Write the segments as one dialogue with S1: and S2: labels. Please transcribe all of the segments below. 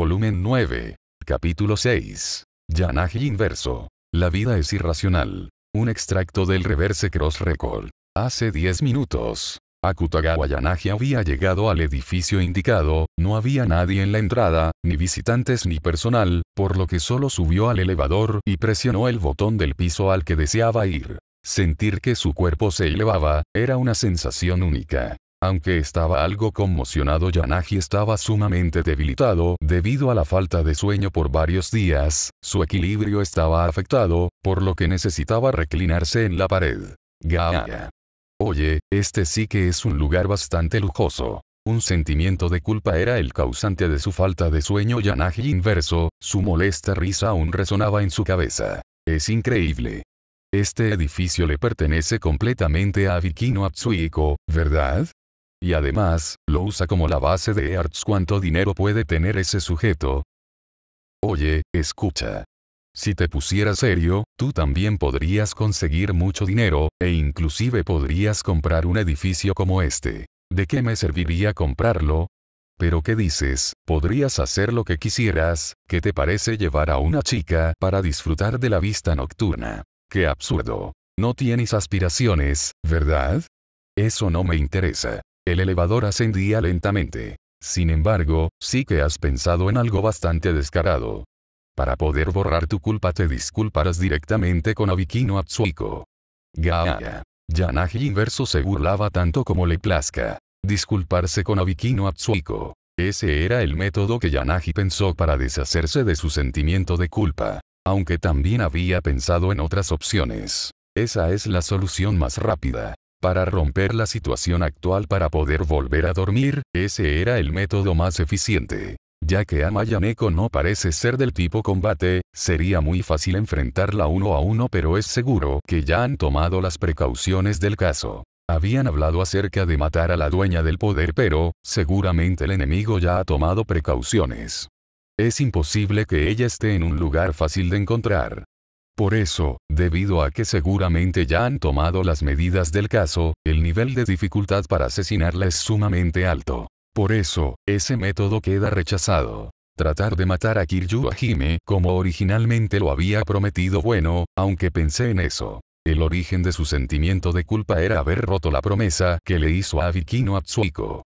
S1: Volumen 9. Capítulo 6. Yanagi Inverso. La vida es irracional. Un extracto del Reverse Cross Record. Hace 10 minutos. Akutagawa Yanagi había llegado al edificio indicado, no había nadie en la entrada, ni visitantes ni personal, por lo que solo subió al elevador y presionó el botón del piso al que deseaba ir. Sentir que su cuerpo se elevaba, era una sensación única. Aunque estaba algo conmocionado Yanagi estaba sumamente debilitado debido a la falta de sueño por varios días, su equilibrio estaba afectado, por lo que necesitaba reclinarse en la pared. Gaia. Oye, este sí que es un lugar bastante lujoso. Un sentimiento de culpa era el causante de su falta de sueño Yanagi inverso, su molesta risa aún resonaba en su cabeza. Es increíble. Este edificio le pertenece completamente a Vikino Atsuiko, ¿verdad? Y además, lo usa como la base de Arts: cuánto dinero puede tener ese sujeto. Oye, escucha. Si te pusieras serio, tú también podrías conseguir mucho dinero, e inclusive podrías comprar un edificio como este. ¿De qué me serviría comprarlo? Pero ¿qué dices? Podrías hacer lo que quisieras, ¿qué te parece llevar a una chica para disfrutar de la vista nocturna? ¡Qué absurdo! No tienes aspiraciones, ¿verdad? Eso no me interesa. El elevador ascendía lentamente. Sin embargo, sí que has pensado en algo bastante descarado. Para poder borrar tu culpa te disculparás directamente con Avikino Atsuiko. Gaaya. Yanagi inverso se burlaba tanto como le plazca. Disculparse con Avikino Atsuiko. Ese era el método que Yanagi pensó para deshacerse de su sentimiento de culpa. Aunque también había pensado en otras opciones. Esa es la solución más rápida. Para romper la situación actual para poder volver a dormir, ese era el método más eficiente. Ya que Mayaneko no parece ser del tipo combate, sería muy fácil enfrentarla uno a uno pero es seguro que ya han tomado las precauciones del caso. Habían hablado acerca de matar a la dueña del poder pero, seguramente el enemigo ya ha tomado precauciones. Es imposible que ella esté en un lugar fácil de encontrar. Por eso, debido a que seguramente ya han tomado las medidas del caso, el nivel de dificultad para asesinarla es sumamente alto. Por eso, ese método queda rechazado. Tratar de matar a Kiryu Hime como originalmente lo había prometido bueno, aunque pensé en eso. El origen de su sentimiento de culpa era haber roto la promesa que le hizo a Vikino Atsuiko.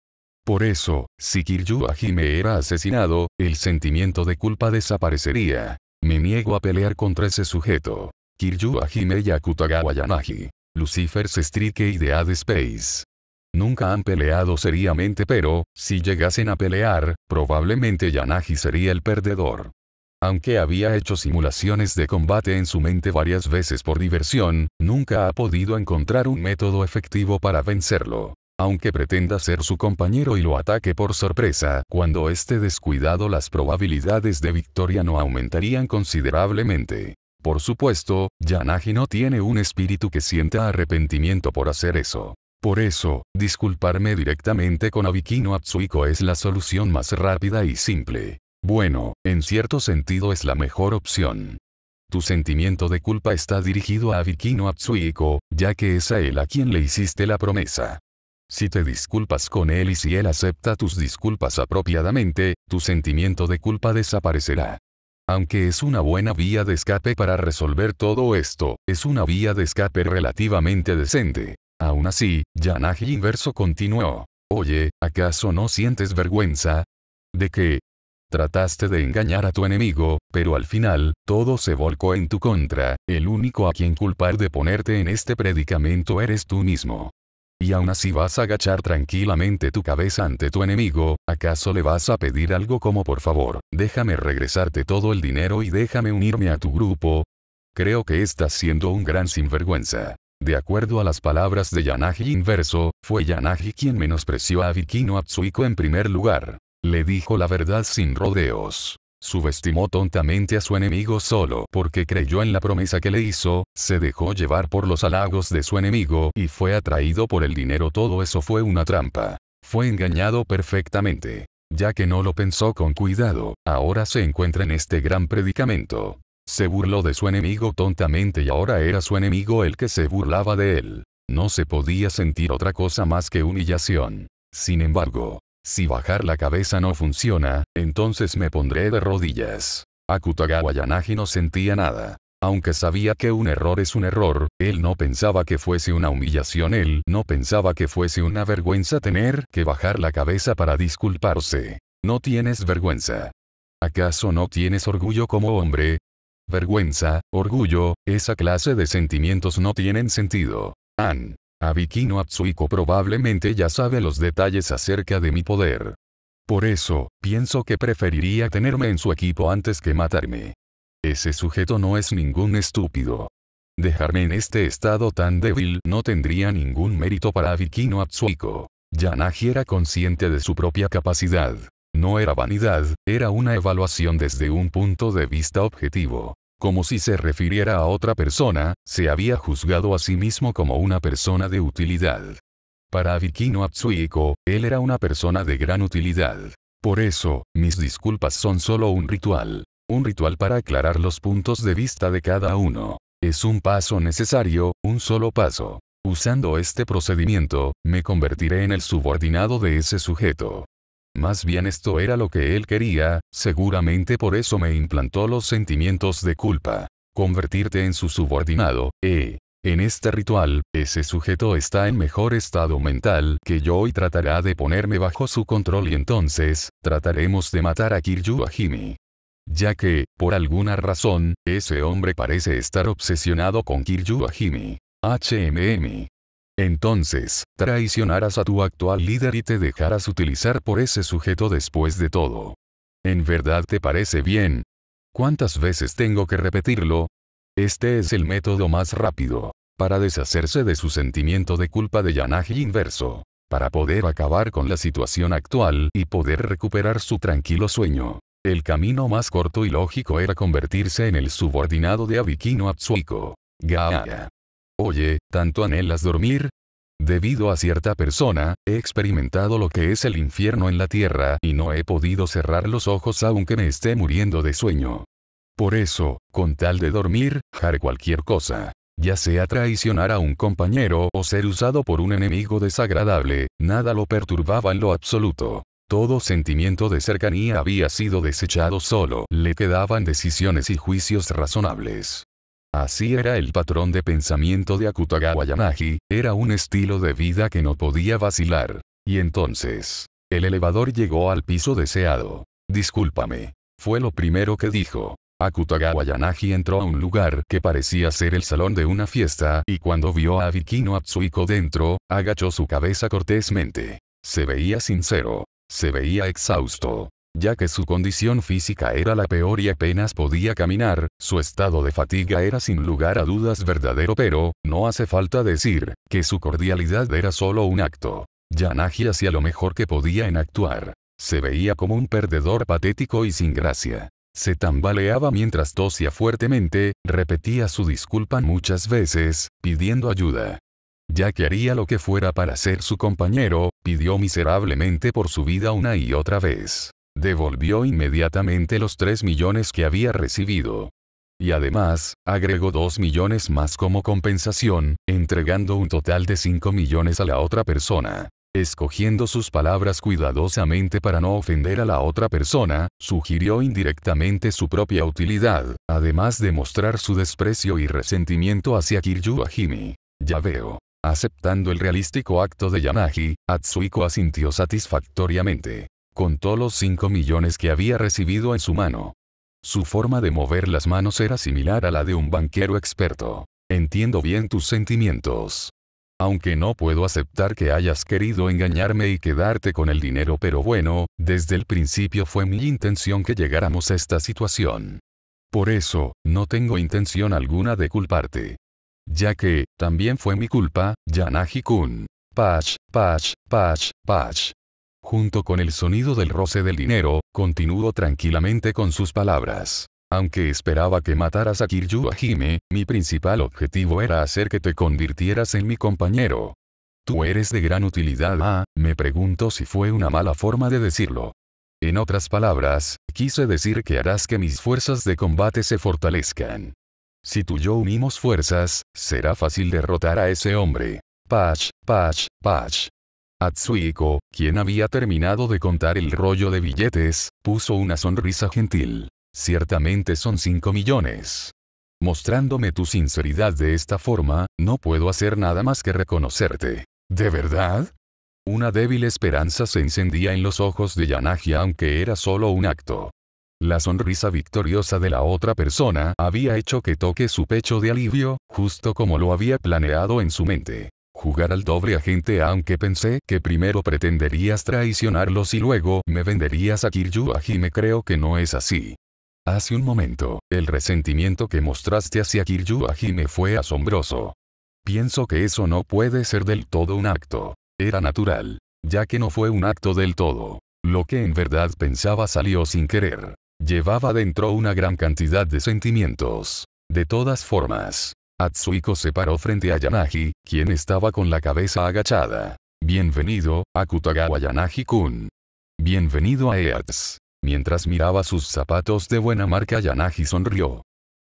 S1: Por eso, si Kiryu Hime era asesinado, el sentimiento de culpa desaparecería. Me niego a pelear contra ese sujeto. Kiryu y Akutagawa Yanagi. Lucifer Strike y The Space. Nunca han peleado seriamente pero, si llegasen a pelear, probablemente Yanagi sería el perdedor. Aunque había hecho simulaciones de combate en su mente varias veces por diversión, nunca ha podido encontrar un método efectivo para vencerlo aunque pretenda ser su compañero y lo ataque por sorpresa, cuando esté descuidado las probabilidades de victoria no aumentarían considerablemente. Por supuesto, Yanagi no tiene un espíritu que sienta arrepentimiento por hacer eso. Por eso, disculparme directamente con Abikino Atsuiko es la solución más rápida y simple. Bueno, en cierto sentido es la mejor opción. Tu sentimiento de culpa está dirigido a Abikino Atsuiko, ya que es a él a quien le hiciste la promesa. Si te disculpas con él y si él acepta tus disculpas apropiadamente, tu sentimiento de culpa desaparecerá. Aunque es una buena vía de escape para resolver todo esto, es una vía de escape relativamente decente. Aún así, Yanagi Inverso continuó. Oye, ¿acaso no sientes vergüenza? ¿De que Trataste de engañar a tu enemigo, pero al final, todo se volcó en tu contra, el único a quien culpar de ponerte en este predicamento eres tú mismo y aún así vas a agachar tranquilamente tu cabeza ante tu enemigo, ¿acaso le vas a pedir algo como por favor, déjame regresarte todo el dinero y déjame unirme a tu grupo? Creo que estás siendo un gran sinvergüenza. De acuerdo a las palabras de Yanagi inverso, fue Yanagi quien menospreció a Vikino Atsuiko en primer lugar. Le dijo la verdad sin rodeos subestimó tontamente a su enemigo solo porque creyó en la promesa que le hizo, se dejó llevar por los halagos de su enemigo y fue atraído por el dinero. Todo eso fue una trampa. Fue engañado perfectamente. Ya que no lo pensó con cuidado, ahora se encuentra en este gran predicamento. Se burló de su enemigo tontamente y ahora era su enemigo el que se burlaba de él. No se podía sentir otra cosa más que humillación. Sin embargo, si bajar la cabeza no funciona, entonces me pondré de rodillas. Akutagawa Yanagi no sentía nada. Aunque sabía que un error es un error, él no pensaba que fuese una humillación, él no pensaba que fuese una vergüenza tener que bajar la cabeza para disculparse. No tienes vergüenza. ¿Acaso no tienes orgullo como hombre? Vergüenza, orgullo, esa clase de sentimientos no tienen sentido. An. Avikino Atsuiko probablemente ya sabe los detalles acerca de mi poder. Por eso, pienso que preferiría tenerme en su equipo antes que matarme. Ese sujeto no es ningún estúpido. Dejarme en este estado tan débil no tendría ningún mérito para Avikino Atsuiko. Yanagi era consciente de su propia capacidad. No era vanidad, era una evaluación desde un punto de vista objetivo como si se refiriera a otra persona, se había juzgado a sí mismo como una persona de utilidad. Para Avikino Atsuiko, él era una persona de gran utilidad. Por eso, mis disculpas son solo un ritual. Un ritual para aclarar los puntos de vista de cada uno. Es un paso necesario, un solo paso. Usando este procedimiento, me convertiré en el subordinado de ese sujeto. Más bien esto era lo que él quería, seguramente por eso me implantó los sentimientos de culpa. Convertirte en su subordinado, eh. En este ritual, ese sujeto está en mejor estado mental que yo y tratará de ponerme bajo su control y entonces, trataremos de matar a Kiryu Ahimi. Ya que, por alguna razón, ese hombre parece estar obsesionado con Kiryu Ahimi. HMM. Entonces, traicionarás a tu actual líder y te dejarás utilizar por ese sujeto después de todo. ¿En verdad te parece bien? ¿Cuántas veces tengo que repetirlo? Este es el método más rápido, para deshacerse de su sentimiento de culpa de Yanagi inverso, para poder acabar con la situación actual y poder recuperar su tranquilo sueño. El camino más corto y lógico era convertirse en el subordinado de Abikino Atsuiko. Gaia. Oye, ¿tanto anhelas dormir? Debido a cierta persona, he experimentado lo que es el infierno en la tierra y no he podido cerrar los ojos aunque me esté muriendo de sueño. Por eso, con tal de dormir, haré cualquier cosa. Ya sea traicionar a un compañero o ser usado por un enemigo desagradable, nada lo perturbaba en lo absoluto. Todo sentimiento de cercanía había sido desechado solo, le quedaban decisiones y juicios razonables. Así era el patrón de pensamiento de Akutagawa Yanagi, era un estilo de vida que no podía vacilar. Y entonces, el elevador llegó al piso deseado. Discúlpame. Fue lo primero que dijo. Akutagawa Yanagi entró a un lugar que parecía ser el salón de una fiesta y cuando vio a Abikino Atsuiko dentro, agachó su cabeza cortésmente. Se veía sincero. Se veía exhausto. Ya que su condición física era la peor y apenas podía caminar, su estado de fatiga era sin lugar a dudas verdadero pero, no hace falta decir, que su cordialidad era solo un acto. Yanagi hacía lo mejor que podía en actuar. Se veía como un perdedor patético y sin gracia. Se tambaleaba mientras tosía fuertemente, repetía su disculpa muchas veces, pidiendo ayuda. Ya que haría lo que fuera para ser su compañero, pidió miserablemente por su vida una y otra vez. Devolvió inmediatamente los 3 millones que había recibido. Y además, agregó 2 millones más como compensación, entregando un total de 5 millones a la otra persona. Escogiendo sus palabras cuidadosamente para no ofender a la otra persona, sugirió indirectamente su propia utilidad, además de mostrar su desprecio y resentimiento hacia Kiryu Ahimi. Ya veo. Aceptando el realístico acto de Yanagi, Atsuiko asintió satisfactoriamente. Contó los 5 millones que había recibido en su mano. Su forma de mover las manos era similar a la de un banquero experto. Entiendo bien tus sentimientos. Aunque no puedo aceptar que hayas querido engañarme y quedarte con el dinero, pero bueno, desde el principio fue mi intención que llegáramos a esta situación. Por eso, no tengo intención alguna de culparte. Ya que, también fue mi culpa, Yanagi-kun. Pach, pach, pach, patch junto con el sonido del roce del dinero, continuó tranquilamente con sus palabras. Aunque esperaba que mataras a Kiryu Hime, mi principal objetivo era hacer que te convirtieras en mi compañero. Tú eres de gran utilidad. Ah, me pregunto si fue una mala forma de decirlo. En otras palabras, quise decir que harás que mis fuerzas de combate se fortalezcan. Si tú y yo unimos fuerzas, será fácil derrotar a ese hombre. Pach, pach, pach. Atsuhiko, quien había terminado de contar el rollo de billetes, puso una sonrisa gentil. Ciertamente son 5 millones. Mostrándome tu sinceridad de esta forma, no puedo hacer nada más que reconocerte. ¿De verdad? Una débil esperanza se encendía en los ojos de Yanagi aunque era solo un acto. La sonrisa victoriosa de la otra persona había hecho que toque su pecho de alivio, justo como lo había planeado en su mente jugar al doble agente aunque pensé que primero pretenderías traicionarlos y luego me venderías a Kiryu me creo que no es así. Hace un momento, el resentimiento que mostraste hacia Kiryuaji me fue asombroso. Pienso que eso no puede ser del todo un acto. Era natural, ya que no fue un acto del todo. Lo que en verdad pensaba salió sin querer. Llevaba dentro una gran cantidad de sentimientos. De todas formas, Atsuiko se paró frente a Yanagi, quien estaba con la cabeza agachada. Bienvenido, Akutagawa Yanagi-kun. Bienvenido a Eats. Mientras miraba sus zapatos de buena marca Yanagi sonrió.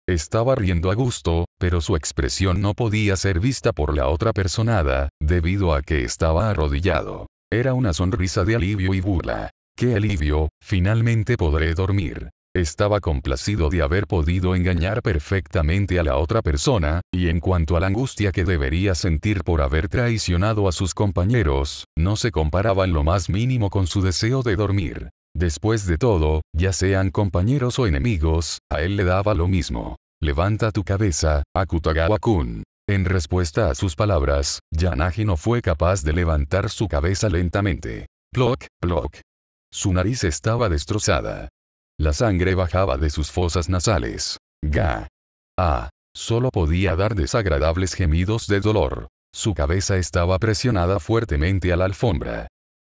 S1: Estaba riendo a gusto, pero su expresión no podía ser vista por la otra personada, debido a que estaba arrodillado. Era una sonrisa de alivio y burla. ¡Qué alivio! Finalmente podré dormir estaba complacido de haber podido engañar perfectamente a la otra persona, y en cuanto a la angustia que debería sentir por haber traicionado a sus compañeros, no se comparaba en lo más mínimo con su deseo de dormir. Después de todo, ya sean compañeros o enemigos, a él le daba lo mismo. Levanta tu cabeza, Akutagawa-kun. En respuesta a sus palabras, Yanagi no fue capaz de levantar su cabeza lentamente. Ploc, ploc. Su nariz estaba destrozada. La sangre bajaba de sus fosas nasales. Ga. Ah. Solo podía dar desagradables gemidos de dolor. Su cabeza estaba presionada fuertemente a la alfombra.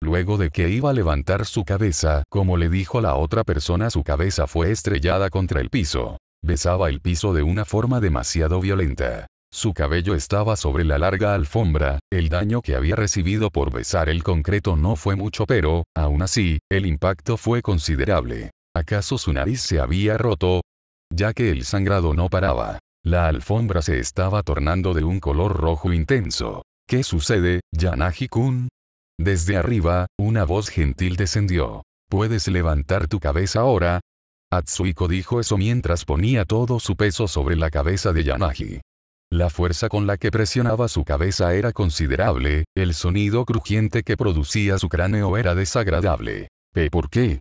S1: Luego de que iba a levantar su cabeza, como le dijo la otra persona, su cabeza fue estrellada contra el piso. Besaba el piso de una forma demasiado violenta. Su cabello estaba sobre la larga alfombra, el daño que había recibido por besar el concreto no fue mucho pero, aún así, el impacto fue considerable. ¿Acaso su nariz se había roto? Ya que el sangrado no paraba. La alfombra se estaba tornando de un color rojo intenso. ¿Qué sucede, Yanagi-kun? Desde arriba, una voz gentil descendió. ¿Puedes levantar tu cabeza ahora? Atsuiko dijo eso mientras ponía todo su peso sobre la cabeza de Yanagi. La fuerza con la que presionaba su cabeza era considerable, el sonido crujiente que producía su cráneo era desagradable. ¿Por qué?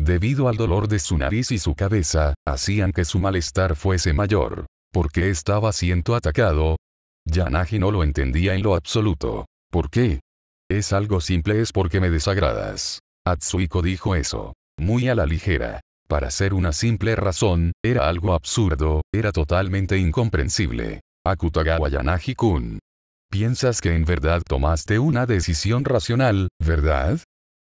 S1: debido al dolor de su nariz y su cabeza, hacían que su malestar fuese mayor. ¿Por qué estaba siendo atacado? Yanagi no lo entendía en lo absoluto. ¿Por qué? Es algo simple, es porque me desagradas. Atsuiko dijo eso. Muy a la ligera. Para ser una simple razón, era algo absurdo, era totalmente incomprensible. Akutagawa Yanagi-kun. Piensas que en verdad tomaste una decisión racional, ¿verdad?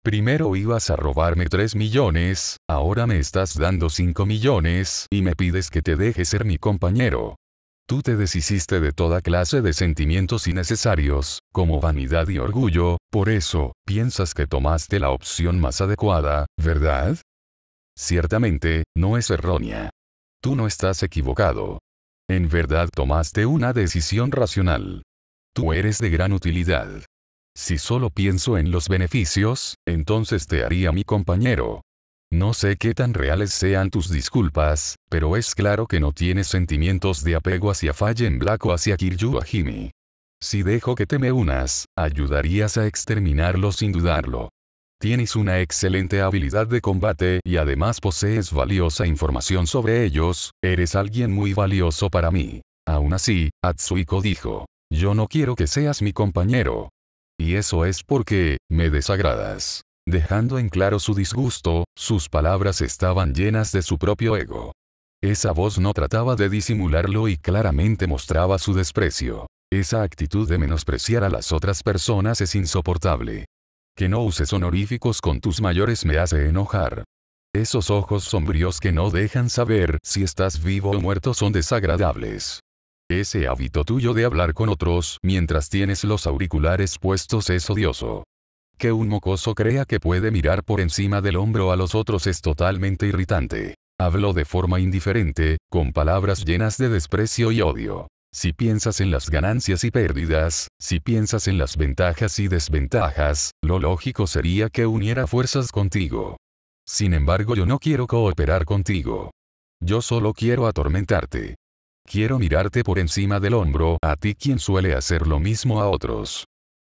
S1: Primero ibas a robarme 3 millones, ahora me estás dando 5 millones y me pides que te deje ser mi compañero. Tú te deshiciste de toda clase de sentimientos innecesarios, como vanidad y orgullo, por eso, piensas que tomaste la opción más adecuada, ¿verdad? Ciertamente, no es errónea. Tú no estás equivocado. En verdad tomaste una decisión racional. Tú eres de gran utilidad. Si solo pienso en los beneficios, entonces te haría mi compañero. No sé qué tan reales sean tus disculpas, pero es claro que no tienes sentimientos de apego hacia Fallen Black o hacia Kiryu Si dejo que te me unas, ayudarías a exterminarlo sin dudarlo. Tienes una excelente habilidad de combate y además posees valiosa información sobre ellos, eres alguien muy valioso para mí. Aún así, Atsuiko dijo, yo no quiero que seas mi compañero, y eso es porque, me desagradas. Dejando en claro su disgusto, sus palabras estaban llenas de su propio ego. Esa voz no trataba de disimularlo y claramente mostraba su desprecio. Esa actitud de menospreciar a las otras personas es insoportable. Que no uses honoríficos con tus mayores me hace enojar. Esos ojos sombríos que no dejan saber si estás vivo o muerto son desagradables. Ese hábito tuyo de hablar con otros mientras tienes los auriculares puestos es odioso. Que un mocoso crea que puede mirar por encima del hombro a los otros es totalmente irritante. Hablo de forma indiferente, con palabras llenas de desprecio y odio. Si piensas en las ganancias y pérdidas, si piensas en las ventajas y desventajas, lo lógico sería que uniera fuerzas contigo. Sin embargo, yo no quiero cooperar contigo. Yo solo quiero atormentarte. Quiero mirarte por encima del hombro a ti quien suele hacer lo mismo a otros.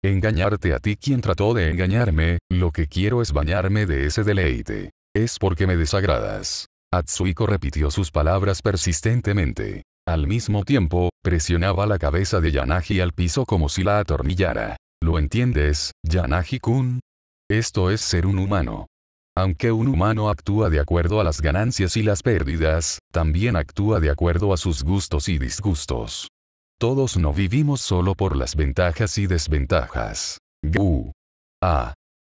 S1: Engañarte a ti quien trató de engañarme, lo que quiero es bañarme de ese deleite. Es porque me desagradas. Atsuiko repitió sus palabras persistentemente. Al mismo tiempo, presionaba la cabeza de Yanagi al piso como si la atornillara. ¿Lo entiendes, Yanagi-kun? Esto es ser un humano. Aunque un humano actúa de acuerdo a las ganancias y las pérdidas, también actúa de acuerdo a sus gustos y disgustos. Todos no vivimos solo por las ventajas y desventajas. Gu. A.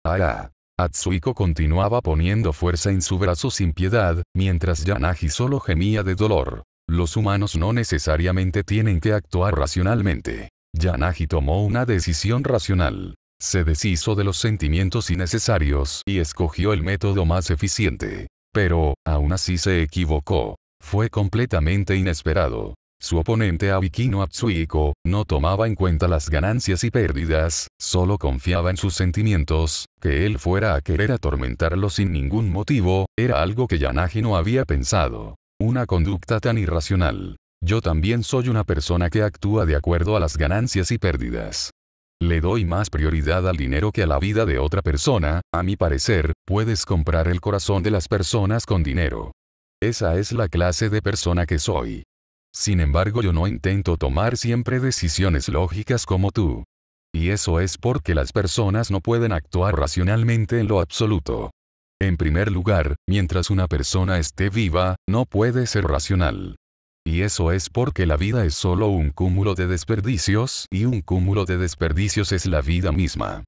S1: A. Atsuiko continuaba poniendo fuerza en su brazo sin piedad, mientras Yanagi solo gemía de dolor. Los humanos no necesariamente tienen que actuar racionalmente. Yanagi tomó una decisión racional. Se deshizo de los sentimientos innecesarios y escogió el método más eficiente. Pero, aún así se equivocó. Fue completamente inesperado. Su oponente Abikino Atsuhiko, no tomaba en cuenta las ganancias y pérdidas, solo confiaba en sus sentimientos, que él fuera a querer atormentarlo sin ningún motivo, era algo que Yanagi no había pensado. Una conducta tan irracional. Yo también soy una persona que actúa de acuerdo a las ganancias y pérdidas. Le doy más prioridad al dinero que a la vida de otra persona, a mi parecer, puedes comprar el corazón de las personas con dinero. Esa es la clase de persona que soy. Sin embargo, yo no intento tomar siempre decisiones lógicas como tú. Y eso es porque las personas no pueden actuar racionalmente en lo absoluto. En primer lugar, mientras una persona esté viva, no puede ser racional. Y eso es porque la vida es solo un cúmulo de desperdicios, y un cúmulo de desperdicios es la vida misma.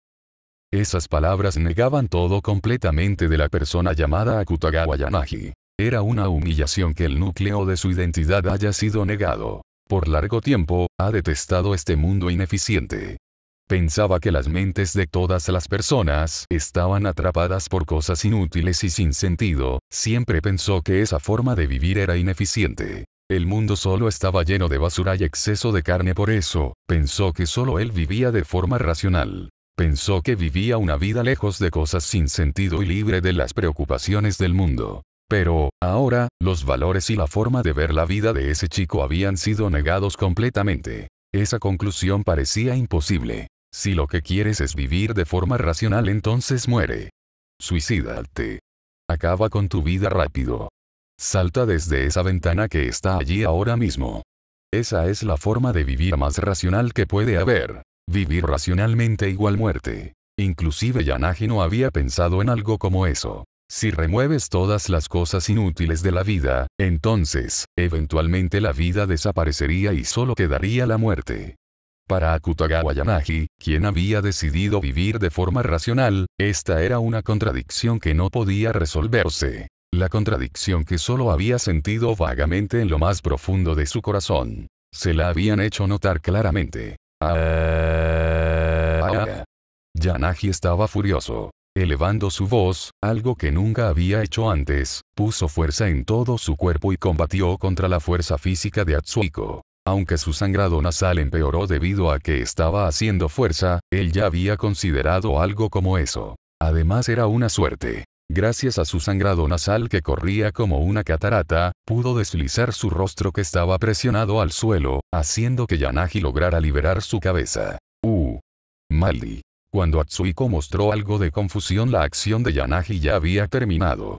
S1: Esas palabras negaban todo completamente de la persona llamada Akutagawa Yanagi. Era una humillación que el núcleo de su identidad haya sido negado. Por largo tiempo, ha detestado este mundo ineficiente. Pensaba que las mentes de todas las personas estaban atrapadas por cosas inútiles y sin sentido, siempre pensó que esa forma de vivir era ineficiente. El mundo solo estaba lleno de basura y exceso de carne por eso, pensó que solo él vivía de forma racional. Pensó que vivía una vida lejos de cosas sin sentido y libre de las preocupaciones del mundo. Pero, ahora, los valores y la forma de ver la vida de ese chico habían sido negados completamente. Esa conclusión parecía imposible. Si lo que quieres es vivir de forma racional entonces muere. Suicídate. Acaba con tu vida rápido. Salta desde esa ventana que está allí ahora mismo. Esa es la forma de vivir más racional que puede haber. Vivir racionalmente igual muerte. Inclusive Yanagi no había pensado en algo como eso. Si remueves todas las cosas inútiles de la vida, entonces, eventualmente la vida desaparecería y solo quedaría la muerte. Para Akutagawa Yanagi, quien había decidido vivir de forma racional, esta era una contradicción que no podía resolverse la contradicción que solo había sentido vagamente en lo más profundo de su corazón. Se la habían hecho notar claramente. Ah, Yanagi estaba furioso. Elevando su voz, algo que nunca había hecho antes, puso fuerza en todo su cuerpo y combatió contra la fuerza física de Atsuiko. Aunque su sangrado nasal empeoró debido a que estaba haciendo fuerza, él ya había considerado algo como eso. Además era una suerte. Gracias a su sangrado nasal que corría como una catarata, pudo deslizar su rostro que estaba presionado al suelo, haciendo que Yanagi lograra liberar su cabeza. Uh. Mali. Cuando Atsuiko mostró algo de confusión la acción de Yanagi ya había terminado.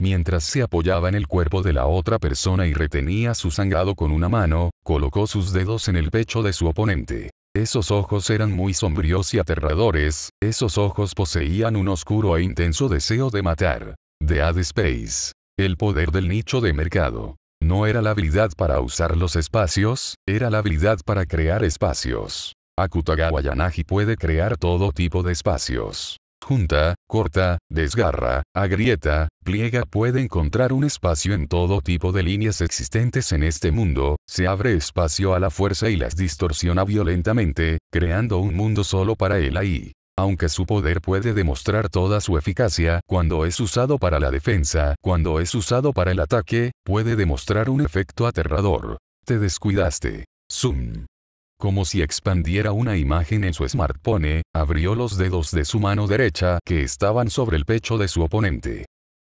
S1: Mientras se apoyaba en el cuerpo de la otra persona y retenía su sangrado con una mano, colocó sus dedos en el pecho de su oponente. Esos ojos eran muy sombríos y aterradores, esos ojos poseían un oscuro e intenso deseo de matar. De Ad Space. El poder del nicho de mercado. No era la habilidad para usar los espacios, era la habilidad para crear espacios. Akutagawa Yanagi puede crear todo tipo de espacios junta, corta, desgarra, agrieta, pliega puede encontrar un espacio en todo tipo de líneas existentes en este mundo, se abre espacio a la fuerza y las distorsiona violentamente, creando un mundo solo para él ahí. Aunque su poder puede demostrar toda su eficacia cuando es usado para la defensa, cuando es usado para el ataque, puede demostrar un efecto aterrador. Te descuidaste. Zoom como si expandiera una imagen en su smartphone, abrió los dedos de su mano derecha que estaban sobre el pecho de su oponente.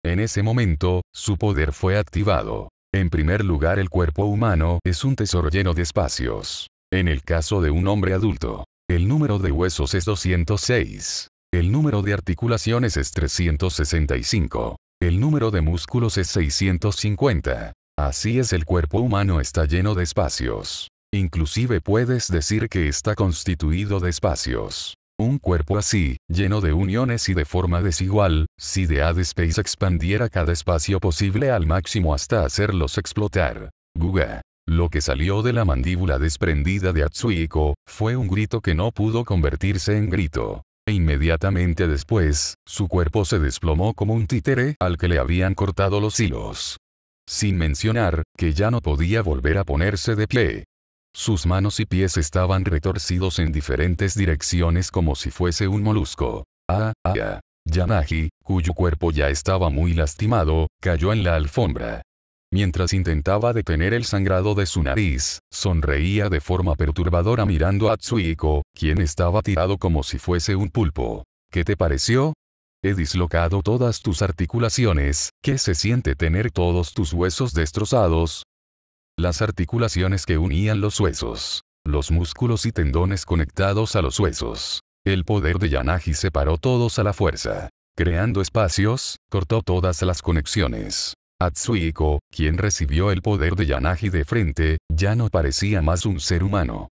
S1: En ese momento, su poder fue activado. En primer lugar el cuerpo humano es un tesoro lleno de espacios. En el caso de un hombre adulto, el número de huesos es 206. El número de articulaciones es 365. El número de músculos es 650. Así es el cuerpo humano está lleno de espacios. Inclusive puedes decir que está constituido de espacios. Un cuerpo así, lleno de uniones y de forma desigual, si de ad space expandiera cada espacio posible al máximo hasta hacerlos explotar. Guga. Lo que salió de la mandíbula desprendida de atsuiko fue un grito que no pudo convertirse en grito. E inmediatamente después, su cuerpo se desplomó como un títere al que le habían cortado los hilos. Sin mencionar, que ya no podía volver a ponerse de pie. Sus manos y pies estaban retorcidos en diferentes direcciones como si fuese un molusco. Ah, ah, ah. Yanagi, cuyo cuerpo ya estaba muy lastimado, cayó en la alfombra. Mientras intentaba detener el sangrado de su nariz, sonreía de forma perturbadora mirando a Tsuiko, quien estaba tirado como si fuese un pulpo. ¿Qué te pareció? He dislocado todas tus articulaciones, ¿qué se siente tener todos tus huesos destrozados? las articulaciones que unían los huesos, los músculos y tendones conectados a los huesos. El poder de Yanagi separó todos a la fuerza, creando espacios, cortó todas las conexiones. Atsuiko, quien recibió el poder de Yanagi de frente, ya no parecía más un ser humano.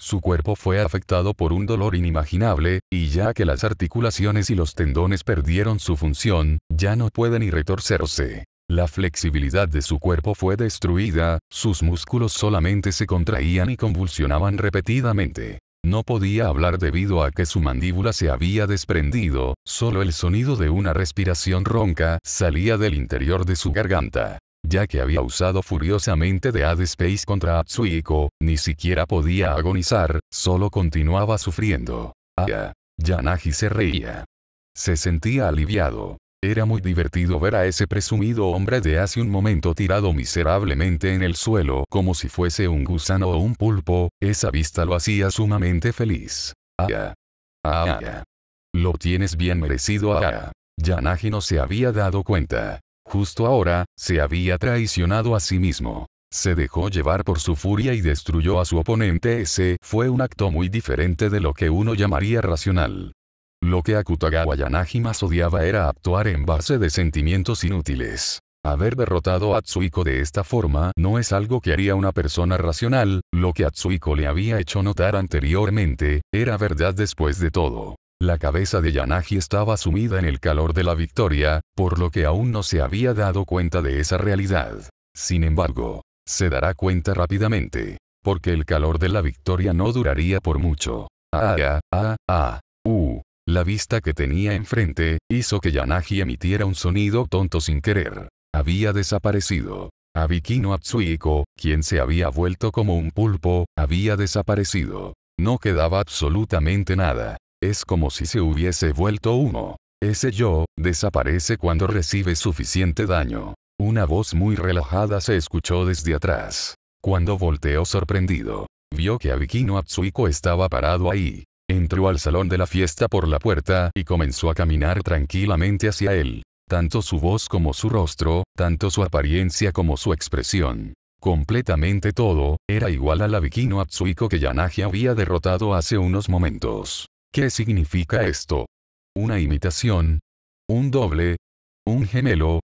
S1: Su cuerpo fue afectado por un dolor inimaginable, y ya que las articulaciones y los tendones perdieron su función, ya no pueden ni retorcerse. La flexibilidad de su cuerpo fue destruida, sus músculos solamente se contraían y convulsionaban repetidamente. No podía hablar debido a que su mandíbula se había desprendido, solo el sonido de una respiración ronca salía del interior de su garganta. Ya que había usado furiosamente de Space contra Atsuiko, ni siquiera podía agonizar, solo continuaba sufriendo. Ah, Yanagi se reía. Se sentía aliviado. Era muy divertido ver a ese presumido hombre de hace un momento tirado miserablemente en el suelo como si fuese un gusano o un pulpo, esa vista lo hacía sumamente feliz. Ah, ah, Lo tienes bien merecido, ah. Yanagi no se había dado cuenta. Justo ahora, se había traicionado a sí mismo. Se dejó llevar por su furia y destruyó a su oponente. Ese fue un acto muy diferente de lo que uno llamaría racional. Lo que Akutagawa Yanagi más odiaba era actuar en base de sentimientos inútiles. Haber derrotado a Atsuiko de esta forma no es algo que haría una persona racional, lo que Atsuiko le había hecho notar anteriormente, era verdad después de todo. La cabeza de Yanagi estaba sumida en el calor de la victoria, por lo que aún no se había dado cuenta de esa realidad. Sin embargo, se dará cuenta rápidamente, porque el calor de la victoria no duraría por mucho. Ah, ah, ah, ah. La vista que tenía enfrente, hizo que Yanagi emitiera un sonido tonto sin querer. Había desaparecido. Abikino Atsuiko, quien se había vuelto como un pulpo, había desaparecido. No quedaba absolutamente nada. Es como si se hubiese vuelto uno. Ese yo, desaparece cuando recibe suficiente daño. Una voz muy relajada se escuchó desde atrás. Cuando volteó sorprendido, vio que Abikino Atsuiko estaba parado ahí entró al salón de la fiesta por la puerta y comenzó a caminar tranquilamente hacia él. Tanto su voz como su rostro, tanto su apariencia como su expresión. Completamente todo, era igual al abiquino Atsuiko que Yanagi había derrotado hace unos momentos. ¿Qué significa esto? ¿Una imitación? ¿Un doble? ¿Un gemelo?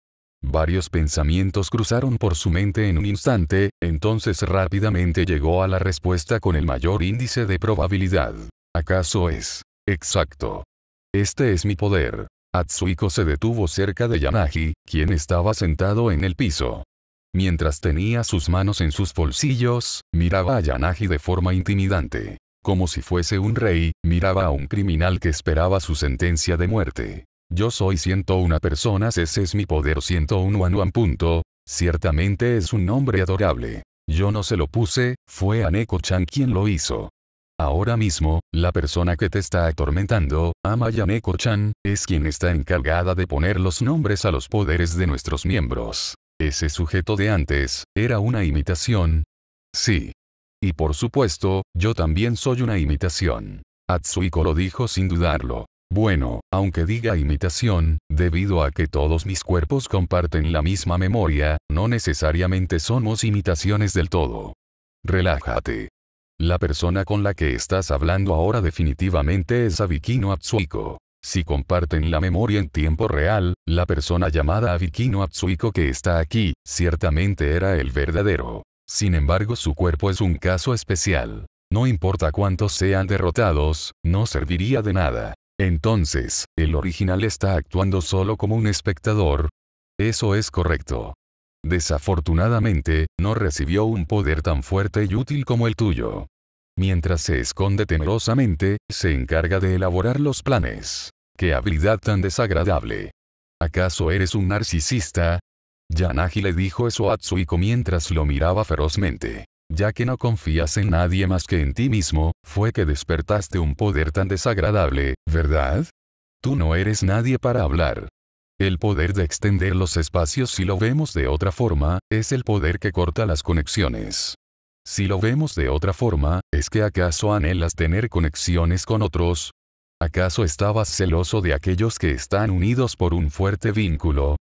S1: Varios pensamientos cruzaron por su mente en un instante, entonces rápidamente llegó a la respuesta con el mayor índice de probabilidad. ¿Acaso es? Exacto. Este es mi poder. Atsuiko se detuvo cerca de Yanagi, quien estaba sentado en el piso. Mientras tenía sus manos en sus bolsillos, miraba a Yanagi de forma intimidante. Como si fuese un rey, miraba a un criminal que esperaba su sentencia de muerte. Yo soy 101 personas, ese es mi poder 101 Anuan punto. Ciertamente es un nombre adorable. Yo no se lo puse, fue Aneko-chan quien lo hizo. Ahora mismo, la persona que te está atormentando, amayaneko chan es quien está encargada de poner los nombres a los poderes de nuestros miembros. Ese sujeto de antes, ¿era una imitación? Sí. Y por supuesto, yo también soy una imitación. Atsuiko lo dijo sin dudarlo. Bueno, aunque diga imitación, debido a que todos mis cuerpos comparten la misma memoria, no necesariamente somos imitaciones del todo. Relájate. La persona con la que estás hablando ahora definitivamente es Avikino Atsuiko. Si comparten la memoria en tiempo real, la persona llamada Avikino Atsuiko que está aquí, ciertamente era el verdadero. Sin embargo su cuerpo es un caso especial. No importa cuántos sean derrotados, no serviría de nada. Entonces, el original está actuando solo como un espectador. Eso es correcto. Desafortunadamente, no recibió un poder tan fuerte y útil como el tuyo. Mientras se esconde temerosamente, se encarga de elaborar los planes. ¡Qué habilidad tan desagradable! ¿Acaso eres un narcisista? Yanagi le dijo eso a Tsuiko mientras lo miraba ferozmente. Ya que no confías en nadie más que en ti mismo, fue que despertaste un poder tan desagradable, ¿verdad? Tú no eres nadie para hablar. El poder de extender los espacios si lo vemos de otra forma, es el poder que corta las conexiones. Si lo vemos de otra forma, es que acaso anhelas tener conexiones con otros? ¿Acaso estabas celoso de aquellos que están unidos por un fuerte vínculo?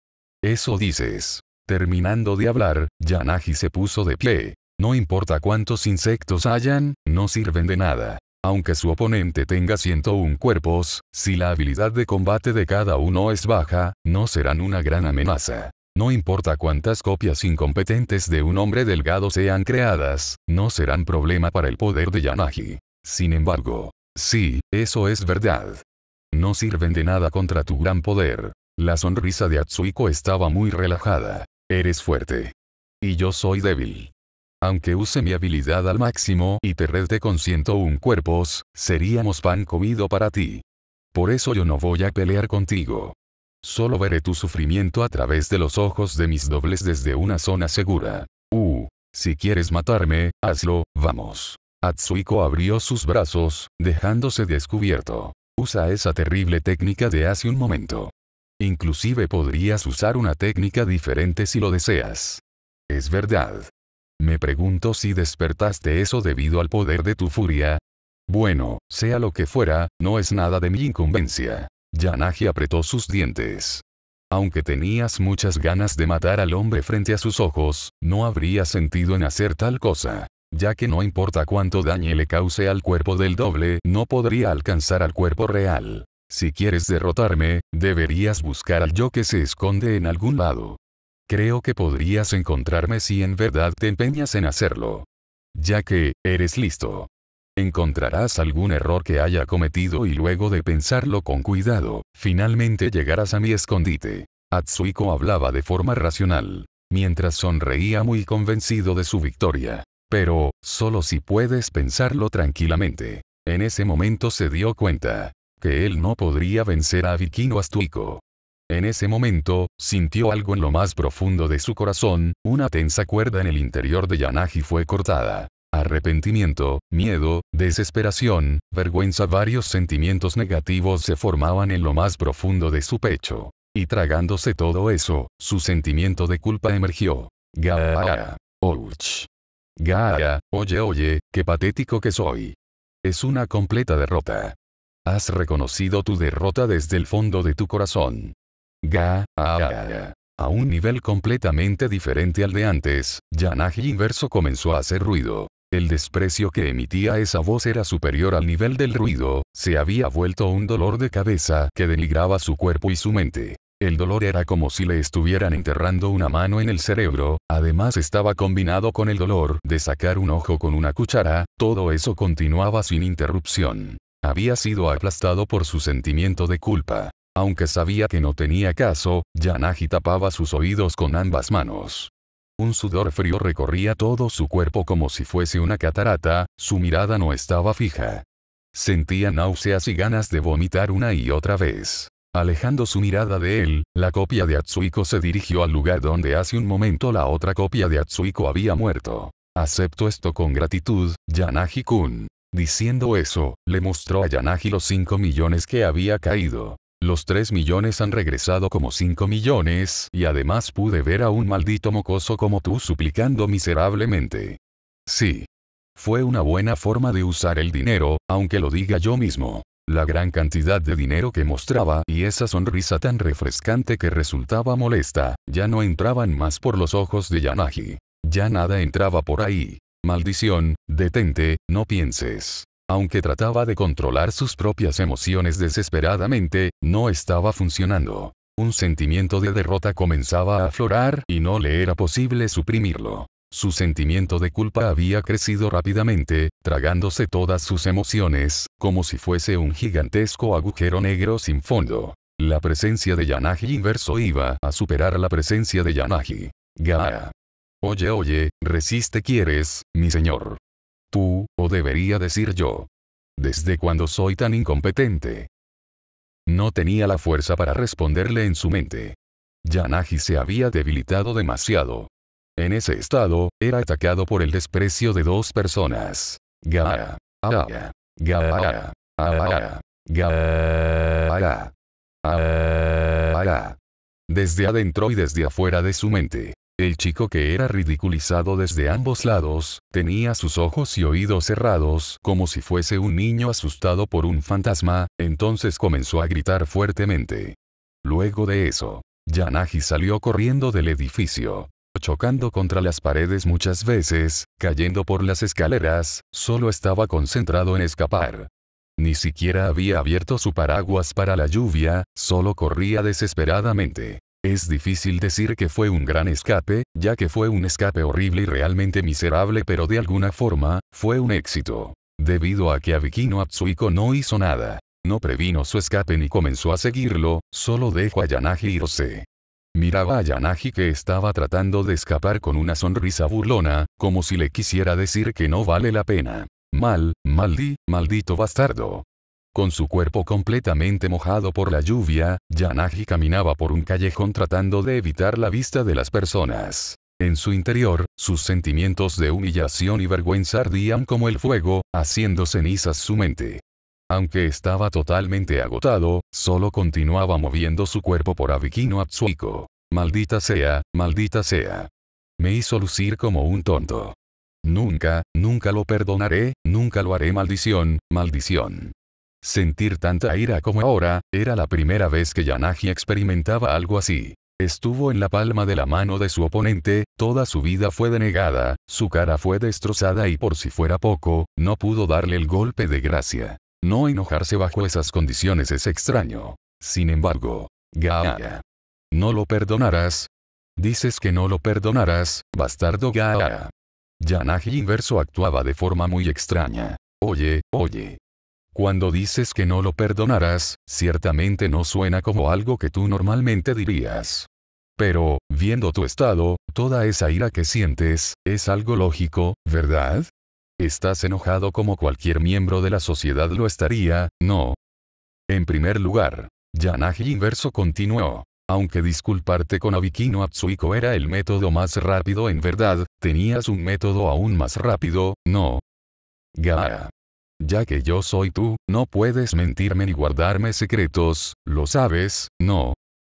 S1: Eso dices. Terminando de hablar, Yanagi se puso de pie. No importa cuántos insectos hayan, no sirven de nada. Aunque su oponente tenga 101 cuerpos, si la habilidad de combate de cada uno es baja, no serán una gran amenaza. No importa cuántas copias incompetentes de un hombre delgado sean creadas, no serán problema para el poder de Yanagi. Sin embargo, sí, eso es verdad. No sirven de nada contra tu gran poder. La sonrisa de Atsuiko estaba muy relajada. Eres fuerte. Y yo soy débil. Aunque use mi habilidad al máximo y te rete con 101 cuerpos, seríamos pan comido para ti. Por eso yo no voy a pelear contigo. Solo veré tu sufrimiento a través de los ojos de mis dobles desde una zona segura. Uh, si quieres matarme, hazlo, vamos. Atsuiko abrió sus brazos, dejándose descubierto. Usa esa terrible técnica de hace un momento. Inclusive podrías usar una técnica diferente si lo deseas. Es verdad, me pregunto si despertaste eso debido al poder de tu furia. Bueno, sea lo que fuera, no es nada de mi incumbencia. Yanagi apretó sus dientes. Aunque tenías muchas ganas de matar al hombre frente a sus ojos, no habría sentido en hacer tal cosa. Ya que no importa cuánto daño le cause al cuerpo del doble, no podría alcanzar al cuerpo real. Si quieres derrotarme, deberías buscar al yo que se esconde en algún lado creo que podrías encontrarme si en verdad te empeñas en hacerlo. Ya que, eres listo. Encontrarás algún error que haya cometido y luego de pensarlo con cuidado, finalmente llegarás a mi escondite. Atsuiko hablaba de forma racional, mientras sonreía muy convencido de su victoria. Pero, solo si puedes pensarlo tranquilamente. En ese momento se dio cuenta que él no podría vencer a Vikino Astuiko. En ese momento, sintió algo en lo más profundo de su corazón, una tensa cuerda en el interior de Yanagi fue cortada. Arrepentimiento, miedo, desesperación, vergüenza varios sentimientos negativos se formaban en lo más profundo de su pecho. Y tragándose todo eso, su sentimiento de culpa emergió. Gaa, Ouch. gaa, oye oye, qué patético que soy. Es una completa derrota. Has reconocido tu derrota desde el fondo de tu corazón. Ga, a, a, un nivel completamente diferente al de antes, Yanagi inverso comenzó a hacer ruido. El desprecio que emitía esa voz era superior al nivel del ruido, se había vuelto un dolor de cabeza que denigraba su cuerpo y su mente. El dolor era como si le estuvieran enterrando una mano en el cerebro, además estaba combinado con el dolor de sacar un ojo con una cuchara, todo eso continuaba sin interrupción. Había sido aplastado por su sentimiento de culpa. Aunque sabía que no tenía caso, Yanagi tapaba sus oídos con ambas manos. Un sudor frío recorría todo su cuerpo como si fuese una catarata, su mirada no estaba fija. Sentía náuseas y ganas de vomitar una y otra vez. Alejando su mirada de él, la copia de Atsuiko se dirigió al lugar donde hace un momento la otra copia de Atsuiko había muerto. Acepto esto con gratitud, Yanagi-kun. Diciendo eso, le mostró a Yanagi los 5 millones que había caído. Los 3 millones han regresado como 5 millones y además pude ver a un maldito mocoso como tú suplicando miserablemente. Sí. Fue una buena forma de usar el dinero, aunque lo diga yo mismo. La gran cantidad de dinero que mostraba y esa sonrisa tan refrescante que resultaba molesta, ya no entraban más por los ojos de Yanagi. Ya nada entraba por ahí. Maldición, detente, no pienses. Aunque trataba de controlar sus propias emociones desesperadamente, no estaba funcionando. Un sentimiento de derrota comenzaba a aflorar y no le era posible suprimirlo. Su sentimiento de culpa había crecido rápidamente, tragándose todas sus emociones, como si fuese un gigantesco agujero negro sin fondo. La presencia de Yanagi inverso iba a superar la presencia de Yanagi. Gaara, Oye, oye, resiste quieres, mi señor. Tú, o debería decir yo. ¿Desde cuando soy tan incompetente? No tenía la fuerza para responderle en su mente. Yanagi se había debilitado demasiado. En ese estado, era atacado por el desprecio de dos personas. Gaara. Gaara. Gaara. Gaara. Gaara. Gaara. Desde adentro y desde afuera de su mente. El chico que era ridiculizado desde ambos lados, tenía sus ojos y oídos cerrados como si fuese un niño asustado por un fantasma, entonces comenzó a gritar fuertemente. Luego de eso, Yanagi salió corriendo del edificio, chocando contra las paredes muchas veces, cayendo por las escaleras, solo estaba concentrado en escapar. Ni siquiera había abierto su paraguas para la lluvia, solo corría desesperadamente. Es difícil decir que fue un gran escape, ya que fue un escape horrible y realmente miserable pero de alguna forma, fue un éxito. Debido a que Avikino Atsuiko no hizo nada. No previno su escape ni comenzó a seguirlo, solo dejó a Yanagi irse. Miraba a Yanagi que estaba tratando de escapar con una sonrisa burlona, como si le quisiera decir que no vale la pena. Mal, maldi, maldito bastardo. Con su cuerpo completamente mojado por la lluvia, Yanagi caminaba por un callejón tratando de evitar la vista de las personas. En su interior, sus sentimientos de humillación y vergüenza ardían como el fuego, haciendo cenizas su mente. Aunque estaba totalmente agotado, solo continuaba moviendo su cuerpo por Abikino Atsuiko. Maldita sea, maldita sea. Me hizo lucir como un tonto. Nunca, nunca lo perdonaré, nunca lo haré maldición, maldición. Sentir tanta ira como ahora, era la primera vez que Yanagi experimentaba algo así. Estuvo en la palma de la mano de su oponente, toda su vida fue denegada, su cara fue destrozada y por si fuera poco, no pudo darle el golpe de gracia. No enojarse bajo esas condiciones es extraño. Sin embargo, Gaara. No lo perdonarás. Dices que no lo perdonarás, bastardo Gaara. Yanagi inverso actuaba de forma muy extraña. Oye, oye, cuando dices que no lo perdonarás, ciertamente no suena como algo que tú normalmente dirías. Pero, viendo tu estado, toda esa ira que sientes, es algo lógico, ¿verdad? ¿Estás enojado como cualquier miembro de la sociedad lo estaría? No. En primer lugar, Yanagi inverso continuó. Aunque disculparte con Abikino Atsuiko era el método más rápido en verdad, tenías un método aún más rápido, no. Ga ya que yo soy tú, no puedes mentirme ni guardarme secretos, lo sabes, no.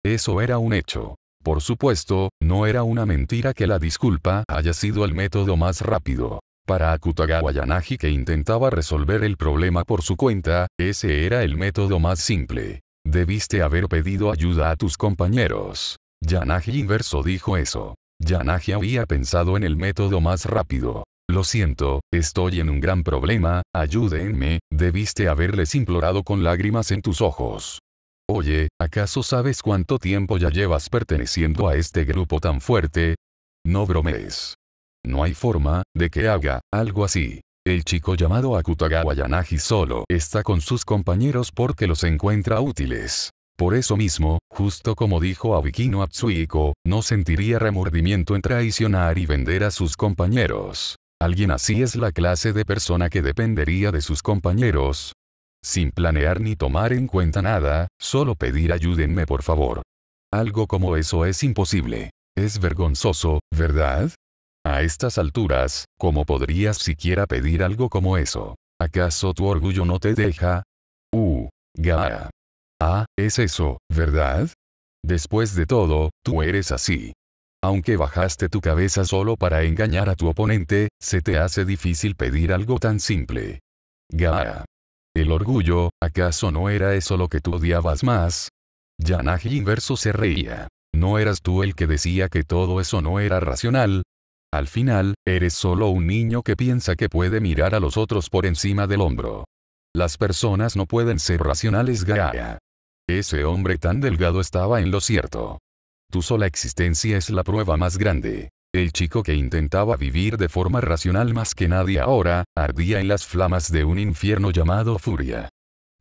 S1: Eso era un hecho. Por supuesto, no era una mentira que la disculpa haya sido el método más rápido. Para Akutagawa Yanagi que intentaba resolver el problema por su cuenta, ese era el método más simple. Debiste haber pedido ayuda a tus compañeros. Yanagi inverso dijo eso. Yanagi había pensado en el método más rápido. Lo siento, estoy en un gran problema, ayúdenme, debiste haberles implorado con lágrimas en tus ojos. Oye, ¿acaso sabes cuánto tiempo ya llevas perteneciendo a este grupo tan fuerte? No bromees. No hay forma, de que haga, algo así. El chico llamado Akutagawa Yanagi solo está con sus compañeros porque los encuentra útiles. Por eso mismo, justo como dijo Abikino Atsuiko, no sentiría remordimiento en traicionar y vender a sus compañeros. Alguien así es la clase de persona que dependería de sus compañeros. Sin planear ni tomar en cuenta nada, solo pedir ayúdenme por favor. Algo como eso es imposible. Es vergonzoso, ¿verdad? A estas alturas, ¿cómo podrías siquiera pedir algo como eso? ¿Acaso tu orgullo no te deja? Uh, gara. Ah, es eso, ¿verdad? Después de todo, tú eres así. Aunque bajaste tu cabeza solo para engañar a tu oponente, se te hace difícil pedir algo tan simple. Gaa. El orgullo, ¿acaso no era eso lo que tú odiabas más? Yanagi inverso se reía. ¿No eras tú el que decía que todo eso no era racional? Al final, eres solo un niño que piensa que puede mirar a los otros por encima del hombro. Las personas no pueden ser racionales Gaara. Ese hombre tan delgado estaba en lo cierto. Tu sola existencia es la prueba más grande. El chico que intentaba vivir de forma racional más que nadie ahora, ardía en las flamas de un infierno llamado furia.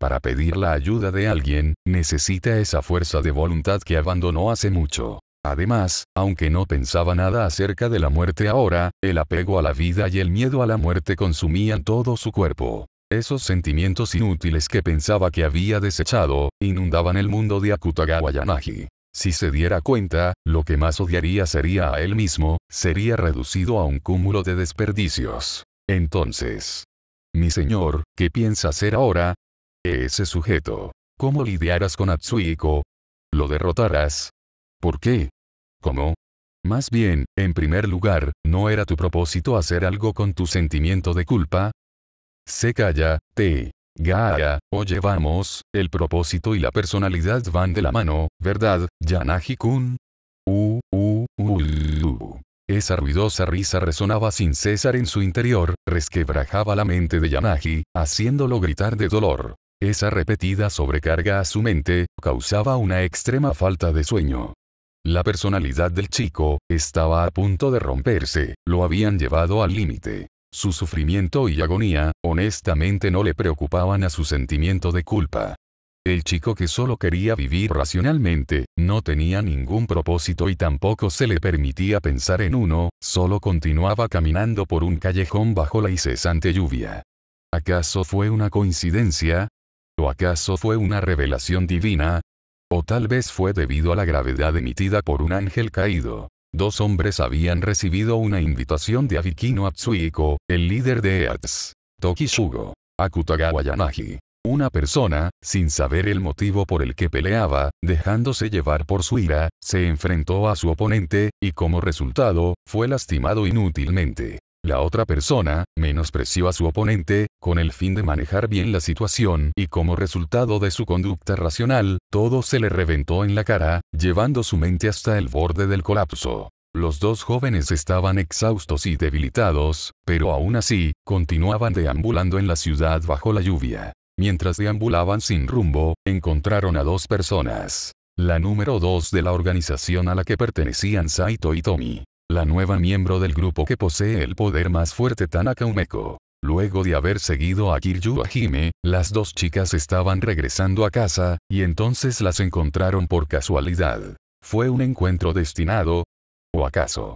S1: Para pedir la ayuda de alguien, necesita esa fuerza de voluntad que abandonó hace mucho. Además, aunque no pensaba nada acerca de la muerte ahora, el apego a la vida y el miedo a la muerte consumían todo su cuerpo. Esos sentimientos inútiles que pensaba que había desechado, inundaban el mundo de Akutagawa Yanagi. Si se diera cuenta, lo que más odiaría sería a él mismo, sería reducido a un cúmulo de desperdicios. Entonces, mi señor, ¿qué piensa hacer ahora? Ese sujeto. ¿Cómo lidiarás con Atsuiko? ¿Lo derrotarás? ¿Por qué? ¿Cómo? Más bien, en primer lugar, ¿no era tu propósito hacer algo con tu sentimiento de culpa? Se calla, te. Gaia, oye vamos, el propósito y la personalidad van de la mano, ¿verdad, Yanagi-kun? Uh, Esa ruidosa risa resonaba sin cesar en su interior, resquebrajaba la mente de Yanagi, haciéndolo gritar de dolor. Esa repetida sobrecarga a su mente, causaba una extrema falta de sueño. La personalidad del chico, estaba a punto de romperse, lo habían llevado al límite. Su sufrimiento y agonía, honestamente no le preocupaban a su sentimiento de culpa. El chico que solo quería vivir racionalmente, no tenía ningún propósito y tampoco se le permitía pensar en uno, solo continuaba caminando por un callejón bajo la incesante lluvia. ¿Acaso fue una coincidencia? ¿O acaso fue una revelación divina? ¿O tal vez fue debido a la gravedad emitida por un ángel caído? Dos hombres habían recibido una invitación de Avikino Atsuiko, el líder de EATS. Tokishugo, Akutagawa Yanagi. Una persona, sin saber el motivo por el que peleaba, dejándose llevar por su ira, se enfrentó a su oponente, y como resultado, fue lastimado inútilmente. La otra persona, menospreció a su oponente, con el fin de manejar bien la situación y como resultado de su conducta racional, todo se le reventó en la cara, llevando su mente hasta el borde del colapso. Los dos jóvenes estaban exhaustos y debilitados, pero aún así, continuaban deambulando en la ciudad bajo la lluvia. Mientras deambulaban sin rumbo, encontraron a dos personas. La número dos de la organización a la que pertenecían Saito y Tommy la nueva miembro del grupo que posee el poder más fuerte Tanaka Umeko. Luego de haber seguido a Kiryu Hime, las dos chicas estaban regresando a casa, y entonces las encontraron por casualidad. ¿Fue un encuentro destinado? ¿O acaso?